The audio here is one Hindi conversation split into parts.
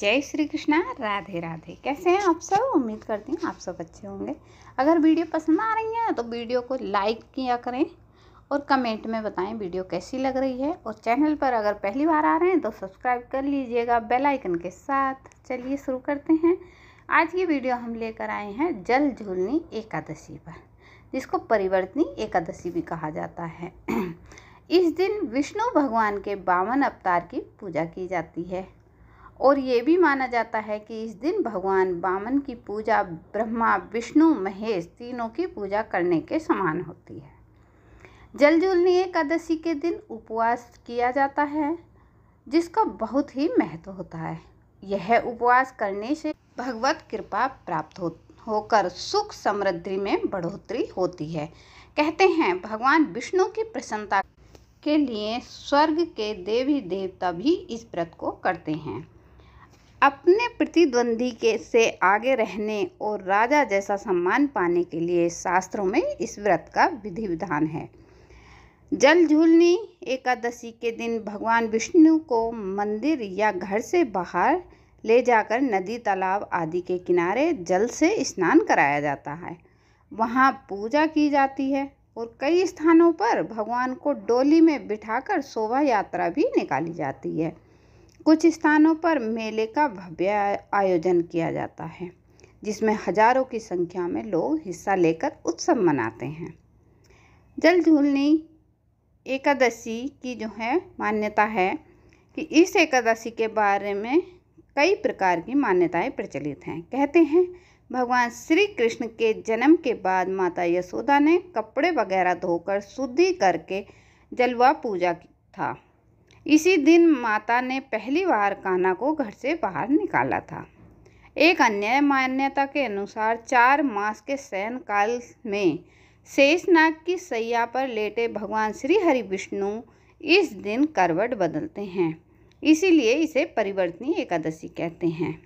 जय श्री कृष्णा राधे राधे कैसे हैं आप सब उम्मीद करती हूँ आप सब अच्छे होंगे अगर वीडियो पसंद आ रही है तो वीडियो को लाइक किया करें और कमेंट में बताएं वीडियो कैसी लग रही है और चैनल पर अगर पहली बार आ रहे हैं तो सब्सक्राइब कर लीजिएगा बेल आइकन के साथ चलिए शुरू करते हैं आज की वीडियो हम लेकर आए हैं जल झूलनी एकादशी पर जिसको परिवर्तनी एकादशी भी कहा जाता है इस दिन विष्णु भगवान के बावन अवतार की पूजा की जाती है और ये भी माना जाता है कि इस दिन भगवान बामन की पूजा ब्रह्मा विष्णु महेश तीनों की पूजा करने के समान होती है जुलनी एकादशी के दिन उपवास किया जाता है जिसका बहुत ही महत्व होता है यह उपवास करने से भगवत कृपा प्राप्त हो होकर सुख समृद्धि में बढ़ोतरी होती है कहते हैं भगवान विष्णु की प्रसन्नता के लिए स्वर्ग के देवी देवता भी इस व्रत को करते हैं अपने प्रतिद्वंदी के से आगे रहने और राजा जैसा सम्मान पाने के लिए शास्त्रों में इस व्रत का विधि विधान है जल झूलनी एकादशी के दिन भगवान विष्णु को मंदिर या घर से बाहर ले जाकर नदी तालाब आदि के किनारे जल से स्नान कराया जाता है वहाँ पूजा की जाती है और कई स्थानों पर भगवान को डोली में बिठाकर शोभा यात्रा भी निकाली जाती है कुछ स्थानों पर मेले का भव्य आयोजन किया जाता है जिसमें हजारों की संख्या में लोग हिस्सा लेकर उत्सव मनाते हैं जल झूलनी एकादशी की जो है मान्यता है कि इस एकादशी के बारे में कई प्रकार की मान्यताएं प्रचलित हैं कहते हैं भगवान श्री कृष्ण के जन्म के बाद माता यशोदा ने कपड़े वगैरह धोकर शुद्धि करके जलवा पूजा था इसी दिन माता ने पहली बार कान्हा को घर से बाहर निकाला था एक अन्य मान्यता के अनुसार चार मास के शयन काल में शेषनाग की सैया पर लेटे भगवान श्री हरि विष्णु इस दिन करवट बदलते हैं इसीलिए इसे परिवर्तनी एकादशी कहते हैं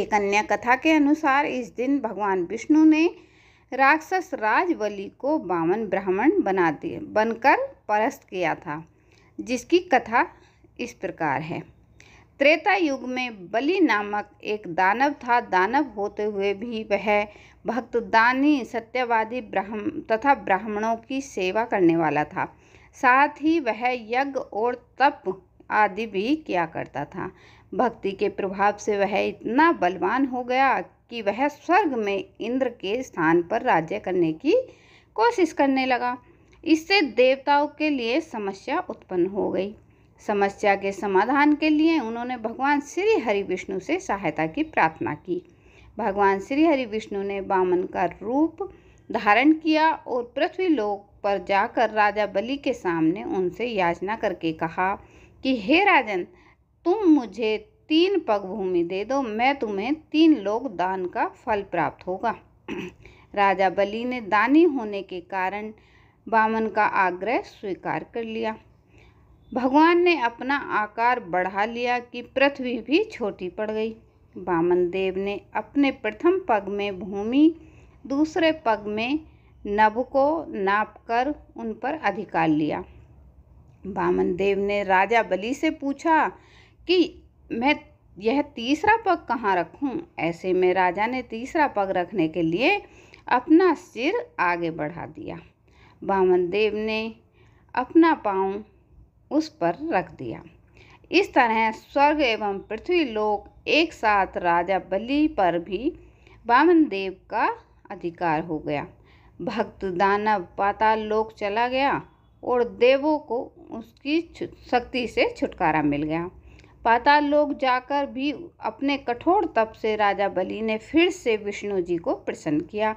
एक अन्य कथा के अनुसार इस दिन भगवान विष्णु ने राक्षस राजबली को बावन ब्राह्मण बना दिए बनकर परस्त किया था जिसकी कथा इस प्रकार है त्रेता युग में बलि नामक एक दानव था दानव होते हुए भी वह भक्त दानी सत्यवादी ब्राह्म तथा ब्राह्मणों की सेवा करने वाला था साथ ही वह यज्ञ और तप आदि भी किया करता था भक्ति के प्रभाव से वह इतना बलवान हो गया कि वह स्वर्ग में इंद्र के स्थान पर राज्य करने की कोशिश करने लगा इससे देवताओं के लिए समस्या उत्पन्न हो गई समस्या के समाधान के लिए उन्होंने भगवान श्री हरि विष्णु से सहायता की प्रार्थना की भगवान श्री हरि विष्णु ने बामन का रूप धारण किया और पृथ्वी लोक पर जाकर राजा बलि के सामने उनसे याचना करके कहा कि हे राजन तुम मुझे तीन पग भूमि दे दो मैं तुम्हें तीन लोग दान का फल प्राप्त होगा राजा बलि ने दानी होने के कारण बामन का आग्रह स्वीकार कर लिया भगवान ने अपना आकार बढ़ा लिया कि पृथ्वी भी छोटी पड़ गई बामन देव ने अपने प्रथम पग में भूमि दूसरे पग में नभ को नाप कर उन पर अधिकार लिया बामन देव ने राजा बलि से पूछा कि मैं यह तीसरा पग कहाँ रखूँ ऐसे में राजा ने तीसरा पग रखने के लिए अपना सिर आगे बढ़ा दिया बामन देव ने अपना पाँव उस पर रख दिया इस तरह स्वर्ग एवं पृथ्वी लोक एक साथ राजा बलि पर भी बामन देव का अधिकार हो गया भक्त दानव पाताल लोक चला गया और देवों को उसकी शक्ति से छुटकारा मिल गया पाताल लोक जाकर भी अपने कठोर तप से राजा बलि ने फिर से विष्णु जी को प्रसन्न किया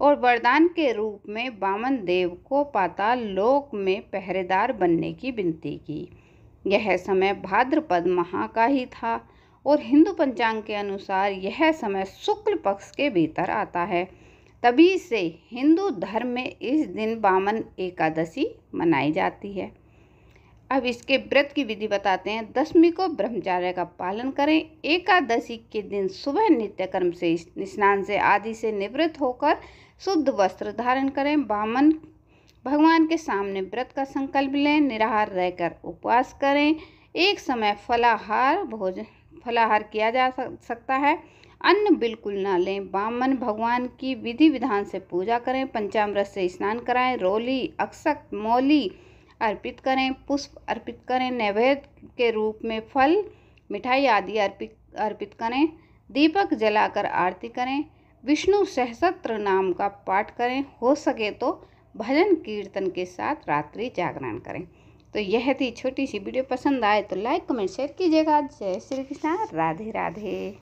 और वरदान के रूप में बामन देव को पाताल लोक में पहरेदार बनने की विनती की यह समय भाद्रपद माह का ही था और हिंदू पंचांग के अनुसार यह समय शुक्ल पक्ष के भीतर आता है तभी से हिंदू धर्म में इस दिन बामन एकादशी मनाई जाती है अब इसके व्रत की विधि बताते हैं दसवीं को ब्रह्मचार्य का पालन करें एकादशी के दिन सुबह नित्यकर्म से स्नान से आदि से निवृत्त होकर शुद्ध वस्त्र धारण करें बामन भगवान के सामने व्रत का संकल्प लें निराहार रहकर उपवास करें एक समय फलाहार भोजन फलाहार किया जा सकता है अन्न बिल्कुल ना लें बामन भगवान की विधि विधान से पूजा करें पंचामृत से स्नान कराएं रोली अक्षत मौली अर्पित करें पुष्प अर्पित करें नैवेद्य के रूप में फल मिठाई आदि अर्पित अर्पित करें दीपक जलाकर आरती करें विष्णु सहस्त्र नाम का पाठ करें हो सके तो भजन कीर्तन के साथ रात्रि जागरण करें तो यह थी छोटी सी वीडियो पसंद आए तो लाइक कमेंट शेयर कीजिएगा जय श्री कृष्ण राधे राधे